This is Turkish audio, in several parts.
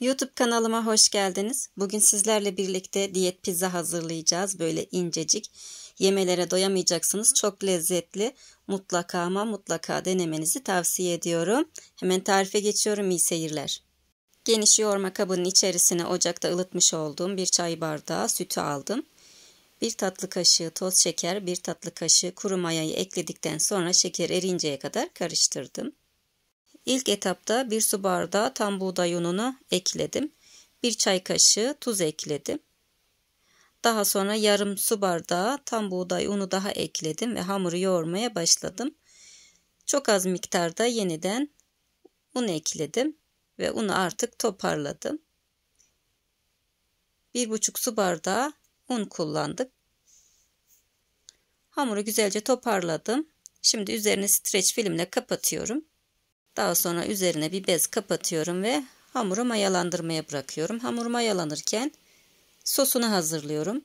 YouTube kanalıma hoş geldiniz. Bugün sizlerle birlikte diyet pizza hazırlayacağız. Böyle incecik. Yemelere doyamayacaksınız. Çok lezzetli. Mutlaka ama mutlaka denemenizi tavsiye ediyorum. Hemen tarife geçiyorum. İyi seyirler. Geniş yoğurma kabının içerisine ocakta ılıtmış olduğum bir çay bardağı sütü aldım. Bir tatlı kaşığı toz şeker, bir tatlı kaşığı kuru mayayı ekledikten sonra şeker erinceye kadar karıştırdım. İlk etapta bir su bardağı tam buğday ununu ekledim. Bir çay kaşığı tuz ekledim. Daha sonra yarım su bardağı tam buğday unu daha ekledim ve hamuru yoğurmaya başladım. Çok az miktarda yeniden un ekledim ve unu artık toparladım. 1,5 su bardağı un kullandık. Hamuru güzelce toparladım. Şimdi üzerine streç filmle kapatıyorum. Daha sonra üzerine bir bez kapatıyorum ve hamuru mayalandırmaya bırakıyorum. Hamur mayalanırken sosunu hazırlıyorum.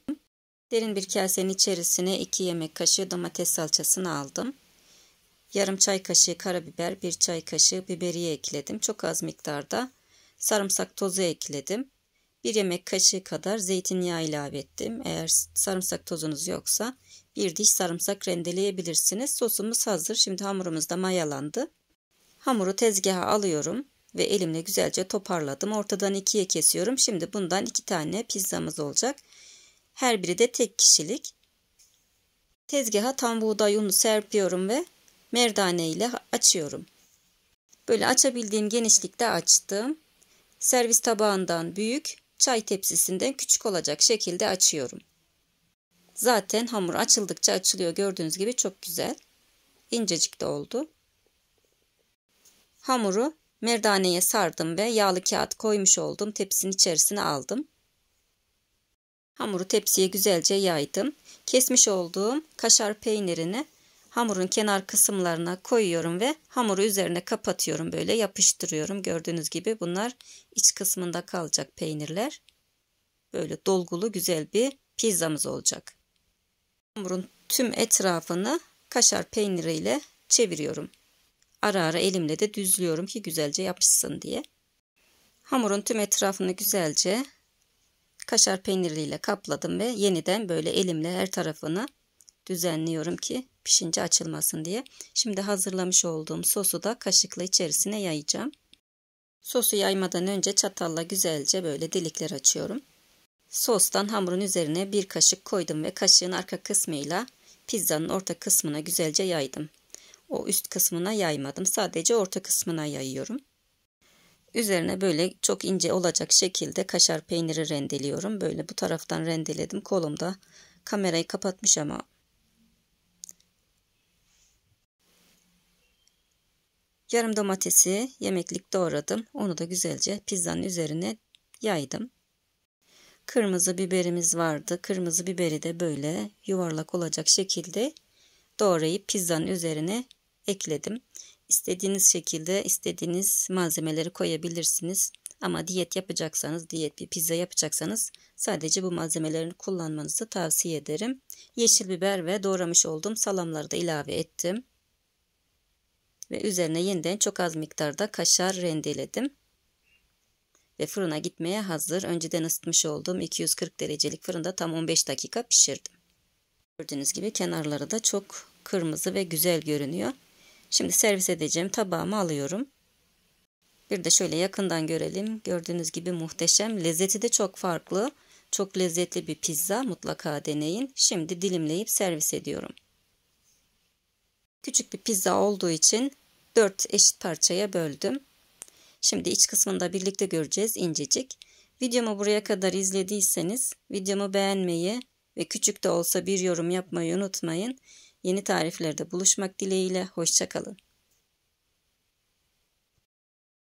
Derin bir kasenin içerisine 2 yemek kaşığı domates salçasını aldım. Yarım çay kaşığı karabiber, 1 çay kaşığı biberiye ekledim. Çok az miktarda sarımsak tozu ekledim. 1 yemek kaşığı kadar zeytinyağı ilave ettim. Eğer sarımsak tozunuz yoksa bir diş sarımsak rendeleyebilirsiniz. Sosumuz hazır. Şimdi hamurumuz da mayalandı. Hamuru tezgaha alıyorum ve elimle güzelce toparladım. Ortadan ikiye kesiyorum. Şimdi bundan iki tane pizzamız olacak. Her biri de tek kişilik. Tezgaha tam buğday unu serpiyorum ve merdane ile açıyorum. Böyle açabildiğim genişlikte açtım. Servis tabağından büyük, çay tepsisinden küçük olacak şekilde açıyorum. Zaten hamur açıldıkça açılıyor. Gördüğünüz gibi çok güzel. İncecik de oldu. Hamuru merdaneye sardım ve yağlı kağıt koymuş olduğum tepsinin içerisine aldım. Hamuru tepsiye güzelce yaydım. Kesmiş olduğum kaşar peynirini hamurun kenar kısımlarına koyuyorum ve hamuru üzerine kapatıyorum böyle yapıştırıyorum. Gördüğünüz gibi bunlar iç kısmında kalacak peynirler. Böyle dolgulu güzel bir pizzamız olacak. Hamurun tüm etrafını kaşar peyniriyle çeviriyorum. Ara ara elimle de düzlüyorum ki güzelce yapışsın diye. Hamurun tüm etrafını güzelce kaşar peynirliyle kapladım ve yeniden böyle elimle her tarafını düzenliyorum ki pişince açılmasın diye. Şimdi hazırlamış olduğum sosu da kaşıkla içerisine yayacağım. Sosu yaymadan önce çatalla güzelce böyle delikler açıyorum. Sostan hamurun üzerine bir kaşık koydum ve kaşığın arka kısmıyla pizzanın orta kısmına güzelce yaydım o üst kısmına yaymadım. Sadece orta kısmına yayıyorum. Üzerine böyle çok ince olacak şekilde kaşar peyniri rendeliyorum. Böyle bu taraftan rendeledim. Kolumda kamerayı kapatmış ama Yarım domatesi yemeklik doğradım. Onu da güzelce pizzanın üzerine yaydım. Kırmızı biberimiz vardı. Kırmızı biberi de böyle yuvarlak olacak şekilde doğrayıp pizzanın üzerine ekledim. İstediğiniz şekilde istediğiniz malzemeleri koyabilirsiniz. Ama diyet yapacaksanız, diyet bir pizza yapacaksanız sadece bu malzemelerini kullanmanızı tavsiye ederim. Yeşil biber ve doğramış olduğum salamları da ilave ettim. Ve üzerine yeniden çok az miktarda kaşar rendeledim. Ve fırına gitmeye hazır. Önceden ısıtmış olduğum 240 derecelik fırında tam 15 dakika pişirdim. Gördüğünüz gibi kenarları da çok kırmızı ve güzel görünüyor. Şimdi servis edeceğim tabağımı alıyorum. Bir de şöyle yakından görelim. Gördüğünüz gibi muhteşem. Lezzeti de çok farklı. Çok lezzetli bir pizza mutlaka deneyin. Şimdi dilimleyip servis ediyorum. Küçük bir pizza olduğu için 4 eşit parçaya böldüm. Şimdi iç kısmını da birlikte göreceğiz incecik. Videomu buraya kadar izlediyseniz videomu beğenmeyi ve küçük de olsa bir yorum yapmayı unutmayın. Yeni tariflerde buluşmak dileğiyle. Hoşçakalın.